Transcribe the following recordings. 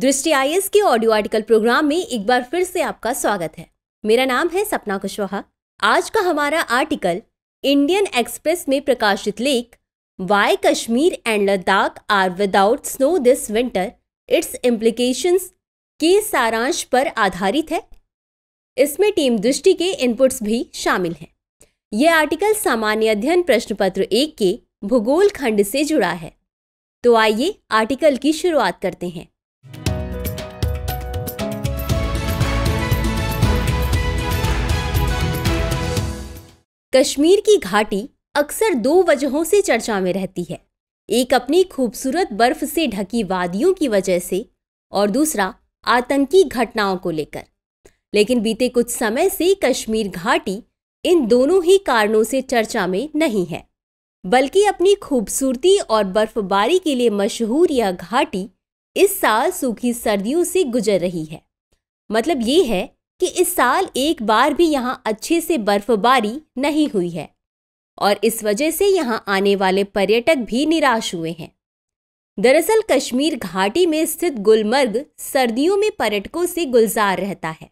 दृष्टि आई के audio article programme में एक बार फिर से आपका स्वागत है मेरा नाम है सपना कुशवाहा आज का हमारा आर्टिकल इंडियन एक्सप्रेस में प्रकाशित लेख why Kashmir and Ladakh are without snow this winter its implication के सारांश पर आधारित है इसमें टीम दृष्टि के इनपुट्स भी शामिल हैं यह आर्टिकल सामान्य अध्ययन प्रश्न पत्र एक के भूगोल खंड से जुड़ा है तो आइए आर्टिकल की शुरुआत करते हैं कश्मीर की घाटी अक्सर दो वजहों से चर्चा में रहती है एक अपनी खूबसूरत बर्फ से ढकी वादियों की वजह से और दूसरा आतंकी घटनाओं को लेकर लेकिन बीते कुछ समय से कश्मीर घाटी इन दोनों ही कारणों से चर्चा में नहीं है बल्कि अपनी खूबसूरती और बर्फबारी के लिए मशहूर यह घाटी इस साल सूखी सर्दियों से गुजर रही है मतलब ये है कि इस साल एक बार भी यहाँ अच्छे से बर्फबारी नहीं हुई है और इस वजह से यहाँ आने वाले पर्यटक भी निराश हुए हैं दरअसल कश्मीर घाटी में स्थित गुलमर्ग सर्दियों में पर्यटकों से गुलजार रहता है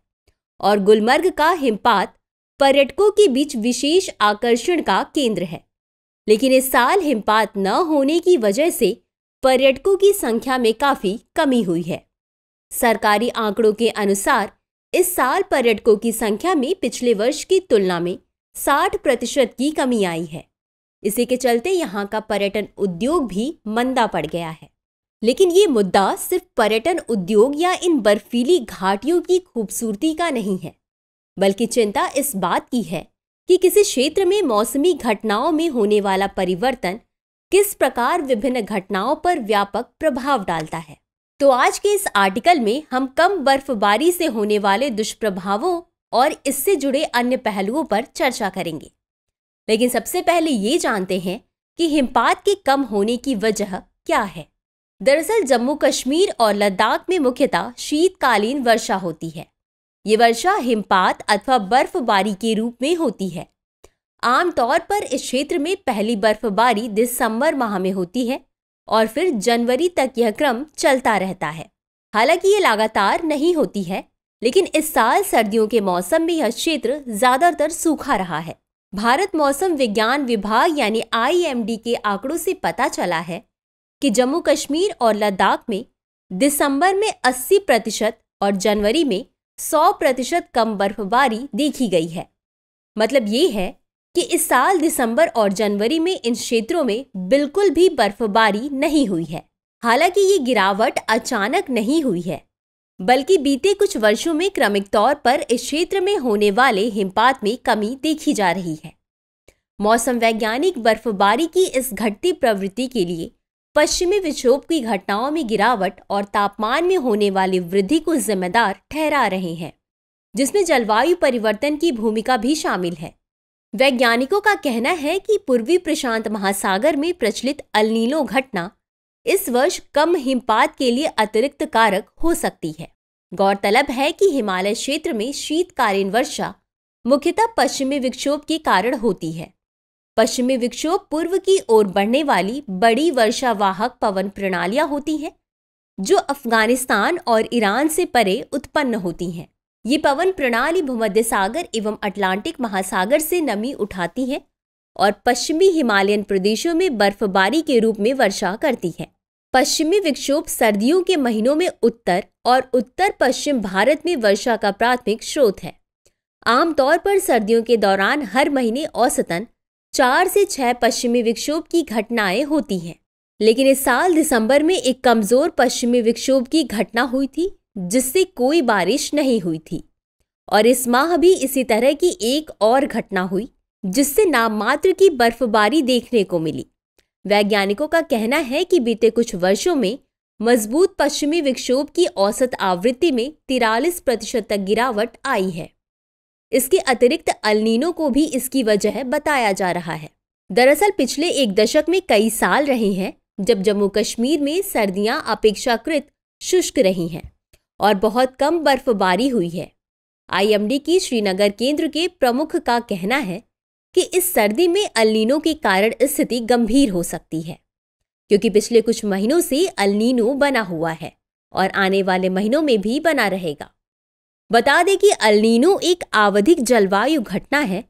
और गुलमर्ग का हिमपात पर्यटकों के बीच विशेष आकर्षण का केंद्र है लेकिन इस साल हिमपात न होने की वजह से पर्यटकों की संख्या में काफी कमी हुई है सरकारी आंकड़ों के अनुसार इस साल पर्यटकों की संख्या में पिछले वर्ष की तुलना में 60 प्रतिशत की कमी आई है इसी के चलते यहाँ का पर्यटन उद्योग भी मंदा पड़ गया है लेकिन ये मुद्दा सिर्फ पर्यटन उद्योग या इन बर्फीली घाटियों की खूबसूरती का नहीं है बल्कि चिंता इस बात की है कि किसी क्षेत्र में मौसमी घटनाओं में होने वाला परिवर्तन किस प्रकार विभिन्न घटनाओं पर व्यापक प्रभाव डालता है तो आज के इस आर्टिकल में हम कम बर्फबारी से होने वाले दुष्प्रभावों और इससे जुड़े अन्य पहलुओं पर चर्चा करेंगे लेकिन सबसे पहले ये जानते हैं कि हिमपात के कम होने की वजह क्या है दरअसल जम्मू कश्मीर और लद्दाख में मुख्यतः शीतकालीन वर्षा होती है ये वर्षा हिमपात अथवा बर्फबारी के रूप में होती है आमतौर पर इस क्षेत्र में पहली बर्फबारी दिसंबर माह में होती है और फिर जनवरी तक यह क्रम चलता रहता है हालांकि ये लगातार नहीं होती है लेकिन इस साल सर्दियों के मौसम में यह क्षेत्र ज्यादातर सूखा रहा है भारत मौसम विज्ञान विभाग यानी आईएमडी के आंकड़ों से पता चला है कि जम्मू कश्मीर और लद्दाख में दिसंबर में 80 प्रतिशत और जनवरी में 100 प्रतिशत कम बर्फबारी देखी गई है मतलब ये है कि इस साल दिसंबर और जनवरी में इन क्षेत्रों में बिल्कुल भी बर्फबारी नहीं हुई है हालांकि ये गिरावट अचानक नहीं हुई है बल्कि बीते कुछ वर्षों में क्रमिक तौर पर इस क्षेत्र में होने वाले हिमपात में कमी देखी जा रही है मौसम वैज्ञानिक बर्फबारी की इस घटती प्रवृत्ति के लिए पश्चिमी विक्षोभ की घटनाओं में गिरावट और तापमान में होने वाली वृद्धि को जिम्मेदार ठहरा रहे हैं जिसमें जलवायु परिवर्तन की भूमिका भी शामिल है वैज्ञानिकों का कहना है कि पूर्वी प्रशांत महासागर में प्रचलित अलनीलो घटना इस वर्ष कम हिमपात के लिए अतिरिक्त कारक हो सकती है गौरतलब है कि हिमालय क्षेत्र में शीतकालीन वर्षा मुख्यतः पश्चिमी विक्षोभ के कारण होती है पश्चिमी विक्षोभ पूर्व की ओर बढ़ने वाली बड़ी वर्षा वाहक पवन प्रणालियां होती हैं जो अफगानिस्तान और ईरान से परे उत्पन्न होती हैं ये पवन प्रणाली भूमध्य सागर एवं अटलांटिक महासागर से नमी उठाती है और पश्चिमी हिमालयन प्रदेशों में बर्फबारी के रूप में वर्षा करती है पश्चिमी विक्षोभ सर्दियों के महीनों में उत्तर और उत्तर पश्चिम भारत में वर्षा का प्राथमिक स्रोत है आमतौर पर सर्दियों के दौरान हर महीने औसतन चार से छह पश्चिमी विक्षोभ की घटनाएं होती हैं लेकिन इस साल दिसंबर में एक कमजोर पश्चिमी विक्षोभ की घटना हुई थी जिससे कोई बारिश नहीं हुई थी और इस माह भी इसी तरह की एक और घटना हुई जिससे नाममात्र की बर्फबारी देखने को मिली वैज्ञानिकों का कहना है कि बीते कुछ वर्षों में मजबूत पश्चिमी विक्षोभ की औसत आवृत्ति में तिरालीस प्रतिशत तक गिरावट आई है इसके अतिरिक्त अलनीनो को भी इसकी वजह बताया जा रहा है दरअसल पिछले एक दशक में कई साल रहे हैं जब जम्मू कश्मीर में सर्दियां अपेक्षाकृत शुष्क रही हैं और बहुत कम बर्फबारी हुई है आईएमडी की श्रीनगर केंद्र के प्रमुख का कहना है कि इस सर्दी में अलिनो के कारण स्थिति गंभीर हो सकती है क्योंकि पिछले कुछ महीनों से अलिनो बना हुआ है और आने वाले महीनों में भी बना रहेगा बता दें कि अलिनो एक आवधिक जलवायु घटना है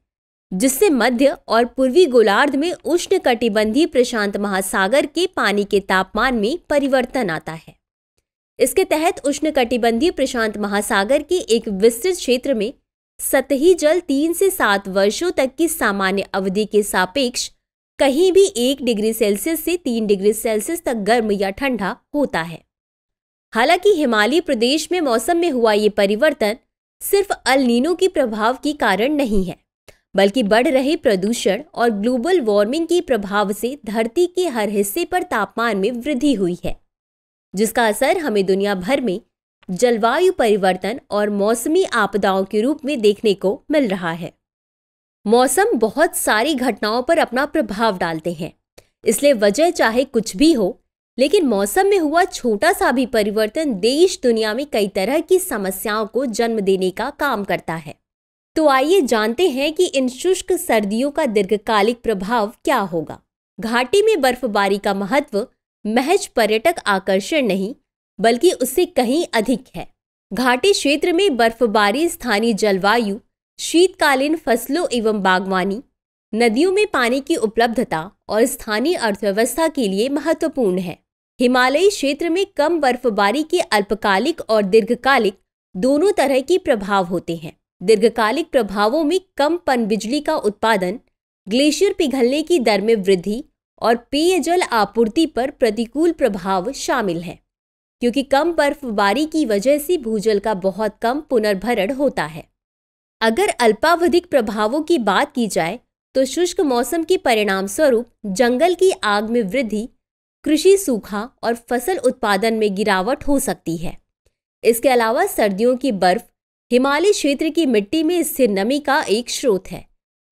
जिससे मध्य और पूर्वी गोलार्ध में उष्ण कटिबंधी प्रशांत महासागर के पानी के तापमान में परिवर्तन आता है इसके तहत उष्णकटिबंधीय प्रशांत महासागर के एक विस्तृत क्षेत्र में सतही जल तीन से सात वर्षों तक की सामान्य अवधि के सापेक्ष कहीं भी एक डिग्री सेल्सियस से तीन डिग्री सेल्सियस तक गर्म या ठंडा होता है हालांकि हिमालय प्रदेश में मौसम में हुआ ये परिवर्तन सिर्फ अलनीनो के प्रभाव के कारण नहीं है बल्कि बढ़ रहे प्रदूषण और ग्लोबल वार्मिंग के प्रभाव से धरती के हर हिस्से पर तापमान में वृद्धि हुई है जिसका असर हमें दुनिया भर में जलवायु परिवर्तन और मौसमी आपदाओं के रूप में देखने को मिल रहा है मौसम बहुत सारी घटनाओं पर अपना प्रभाव डालते हैं इसलिए वजह चाहे कुछ भी हो लेकिन मौसम में हुआ छोटा सा भी परिवर्तन देश दुनिया में कई तरह की समस्याओं को जन्म देने का काम करता है तो आइए जानते हैं कि इन शुष्क सर्दियों का दीर्घकालिक प्रभाव क्या होगा घाटी में बर्फबारी का महत्व महज पर्यटक आकर्षण नहीं बल्कि उससे कहीं अधिक है घाटी क्षेत्र में बर्फबारी स्थानीय जलवायु शीतकालीन फसलों एवं बागवानी नदियों में पानी की उपलब्धता और स्थानीय अर्थव्यवस्था के लिए महत्वपूर्ण है हिमालयी क्षेत्र में कम बर्फबारी के अल्पकालिक और दीर्घकालिक दोनों तरह के प्रभाव होते हैं दीर्घकालिक प्रभावों में कम पनबिजली का उत्पादन ग्लेशियर पिघलने की दर में वृद्धि और पेयजल आपूर्ति पर प्रतिकूल प्रभाव शामिल है क्योंकि कम बर्फबारी की वजह से भूजल का बहुत कम पुनर्भरण होता है अगर अल्पावधिक प्रभावों की बात की जाए तो शुष्क मौसम के परिणाम स्वरूप जंगल की आग में वृद्धि कृषि सूखा और फसल उत्पादन में गिरावट हो सकती है इसके अलावा सर्दियों की बर्फ हिमालय क्षेत्र की मिट्टी में स्थिर नमी का एक स्रोत है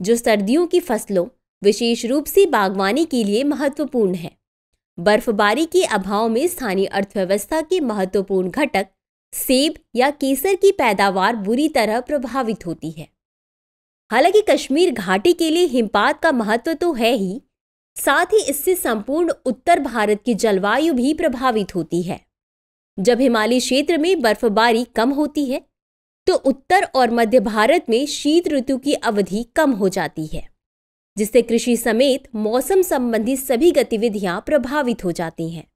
जो सर्दियों की फसलों विशेष रूप से बागवानी के लिए महत्वपूर्ण है बर्फबारी के अभाव में स्थानीय अर्थव्यवस्था के महत्वपूर्ण घटक सेब या केसर की पैदावार बुरी तरह प्रभावित होती है हालांकि कश्मीर घाटी के लिए हिमपात का महत्व तो है ही साथ ही इससे संपूर्ण उत्तर भारत की जलवायु भी प्रभावित होती है जब हिमालय क्षेत्र में बर्फबारी कम होती है तो उत्तर और मध्य भारत में शीत ऋतु की अवधि कम हो जाती है जिससे कृषि समेत मौसम संबंधी सभी गतिविधियां प्रभावित हो जाती हैं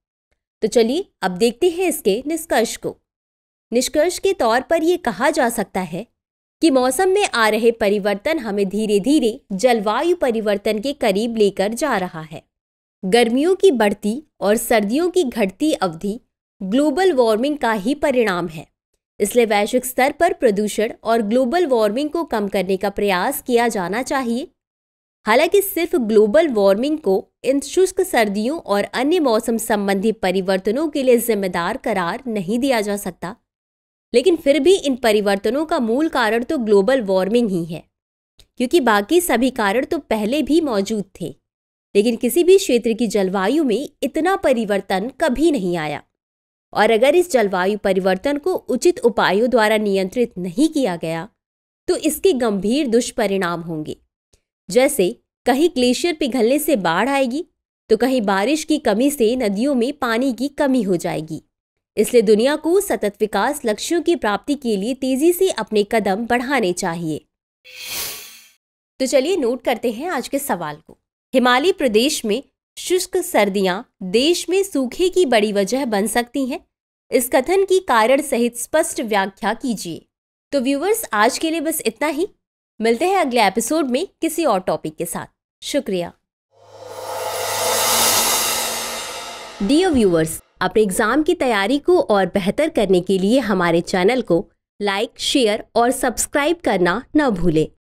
तो चलिए अब देखते हैं इसके निष्कर्ष को निष्कर्ष के तौर पर यह कहा जा सकता है कि मौसम में आ रहे परिवर्तन हमें धीरे धीरे जलवायु परिवर्तन के करीब लेकर जा रहा है गर्मियों की बढ़ती और सर्दियों की घटती अवधि ग्लोबल वार्मिंग का ही परिणाम है इसलिए वैश्विक स्तर पर प्रदूषण और ग्लोबल वार्मिंग को कम करने का प्रयास किया जाना चाहिए हालांकि सिर्फ ग्लोबल वार्मिंग को इन शुष्क सर्दियों और अन्य मौसम संबंधी परिवर्तनों के लिए जिम्मेदार करार नहीं दिया जा सकता लेकिन फिर भी इन परिवर्तनों का मूल कारण तो ग्लोबल वार्मिंग ही है क्योंकि बाकी सभी कारण तो पहले भी मौजूद थे लेकिन किसी भी क्षेत्र की जलवायु में इतना परिवर्तन कभी नहीं आया और अगर इस जलवायु परिवर्तन को उचित उपायों द्वारा नियंत्रित नहीं किया गया तो इसके गंभीर दुष्परिणाम होंगे जैसे कहीं ग्लेशियर पिघलने से बाढ़ आएगी तो कहीं बारिश की कमी से नदियों में पानी की कमी हो जाएगी इसलिए दुनिया को सतत विकास लक्ष्यों की प्राप्ति के लिए तेजी से अपने कदम बढ़ाने चाहिए तो चलिए नोट करते हैं आज के सवाल को हिमालय प्रदेश में शुष्क सर्दियां देश में सूखे की बड़ी वजह बन सकती हैं इस कथन की कारण सहित स्पष्ट व्याख्या कीजिए तो व्यूवर्स आज के लिए बस इतना ही मिलते हैं अगले एपिसोड में किसी और टॉपिक के साथ शुक्रिया डियर व्यूअर्स अपने एग्जाम की तैयारी को और बेहतर करने के लिए हमारे चैनल को लाइक शेयर और सब्सक्राइब करना न भूलें